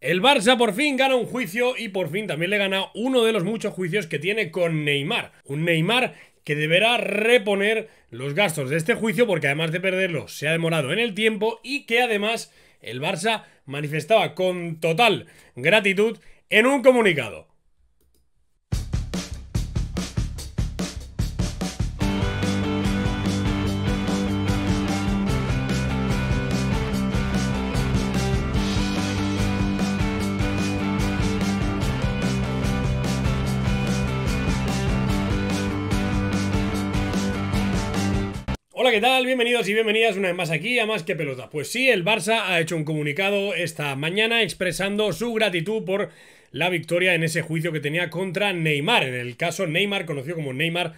El Barça por fin gana un juicio y por fin también le gana uno de los muchos juicios que tiene con Neymar. Un Neymar que deberá reponer los gastos de este juicio porque además de perderlo se ha demorado en el tiempo y que además el Barça manifestaba con total gratitud en un comunicado. Hola, ¿qué tal? Bienvenidos y bienvenidas una vez más aquí a Más que Pelotas. Pues sí, el Barça ha hecho un comunicado esta mañana expresando su gratitud por la victoria en ese juicio que tenía contra Neymar. En el caso Neymar, conocido como Neymar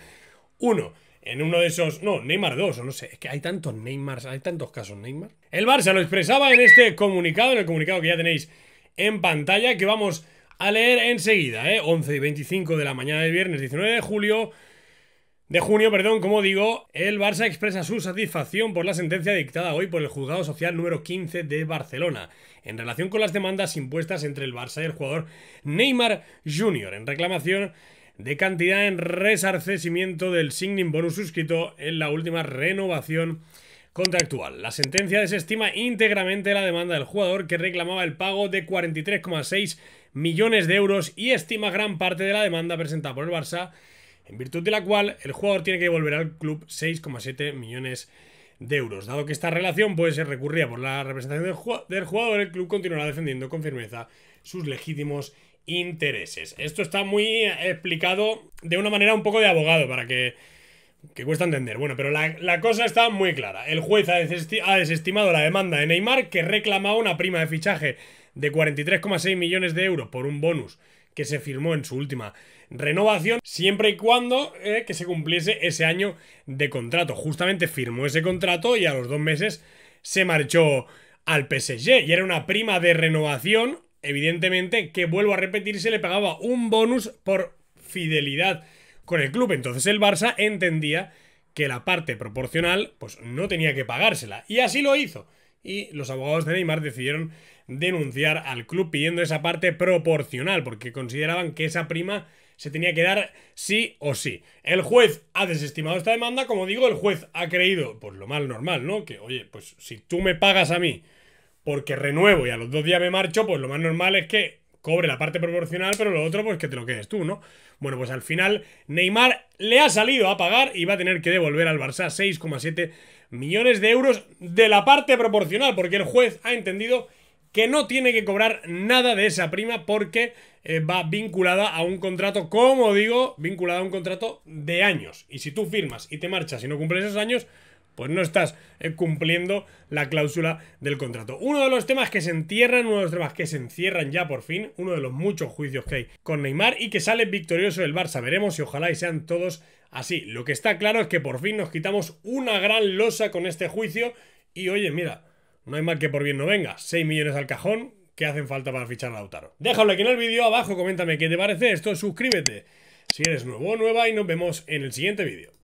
1. En uno de esos, no, Neymar 2, o no sé, es que hay tantos Neymars, hay tantos casos Neymar. El Barça lo expresaba en este comunicado, en el comunicado que ya tenéis en pantalla, que vamos a leer enseguida, ¿eh? 11 y 25 de la mañana de viernes 19 de julio de junio, perdón, como digo, el Barça expresa su satisfacción por la sentencia dictada hoy por el juzgado social número 15 de Barcelona en relación con las demandas impuestas entre el Barça y el jugador Neymar Jr. en reclamación de cantidad en resarcimiento del signing bonus suscrito en la última renovación contractual. La sentencia desestima íntegramente la demanda del jugador que reclamaba el pago de 43,6 millones de euros y estima gran parte de la demanda presentada por el Barça en virtud de la cual el jugador tiene que devolver al club 6,7 millones de euros. Dado que esta relación puede ser recurrida por la representación del jugador, el club continuará defendiendo con firmeza sus legítimos intereses. Esto está muy eh, explicado de una manera un poco de abogado para que, que cuesta entender. Bueno, pero la, cosa está muy clara. El juez ha, ha desestimado la demanda de Neymar que reclamaba una prima de fichaje de 43,6 millones de euros por un bonus que se firmó en su última renovación, siempre y cuando eh, que se cumpliese ese año de contrato. Justamente firmó ese contrato y a los dos meses se marchó al PSG y era una prima de renovación, evidentemente, que vuelvo a repetir, se le pagaba un bonus por fidelidad con el club. Entonces el Barça entendía que la parte proporcional pues no tenía que pagársela y así lo hizo y los abogados de Neymar decidieron denunciar al club pidiendo esa parte proporcional porque consideraban que esa prima se tenía que dar sí o sí. El juez ha desestimado esta demanda, como digo, el juez ha creído, pues lo más normal, ¿no? Que, oye, pues si tú me pagas a mí porque renuevo y a los dos días me marcho, pues lo más normal es que cobre la parte proporcional, pero lo otro, pues que te lo quedes tú, ¿no? Bueno, pues al final Neymar le ha salido a pagar y va a tener que devolver al Barça 6,7 millones de euros de la parte proporcional, porque el juez ha entendido que no tiene que cobrar nada de esa prima porque eh, va vinculada a un contrato, como digo, vinculada a un contrato de años. Y si tú firmas y te marchas y no cumples esos años, pues no estás eh, cumpliendo la cláusula del contrato. Uno de los temas que se entierran, uno de los temas que se encierran ya por fin, uno de los muchos juicios que hay con Neymar y que sale victorioso el Barça. Veremos y ojalá y sean todos así. Lo que está claro es que por fin nos quitamos una gran losa con este juicio y oye, mira, no hay mal que por bien no venga. 6 millones al cajón que hacen falta para fichar a Lautaro. Déjalo aquí en el vídeo abajo, coméntame qué te parece esto, suscríbete si eres nuevo o nueva y nos vemos en el siguiente vídeo.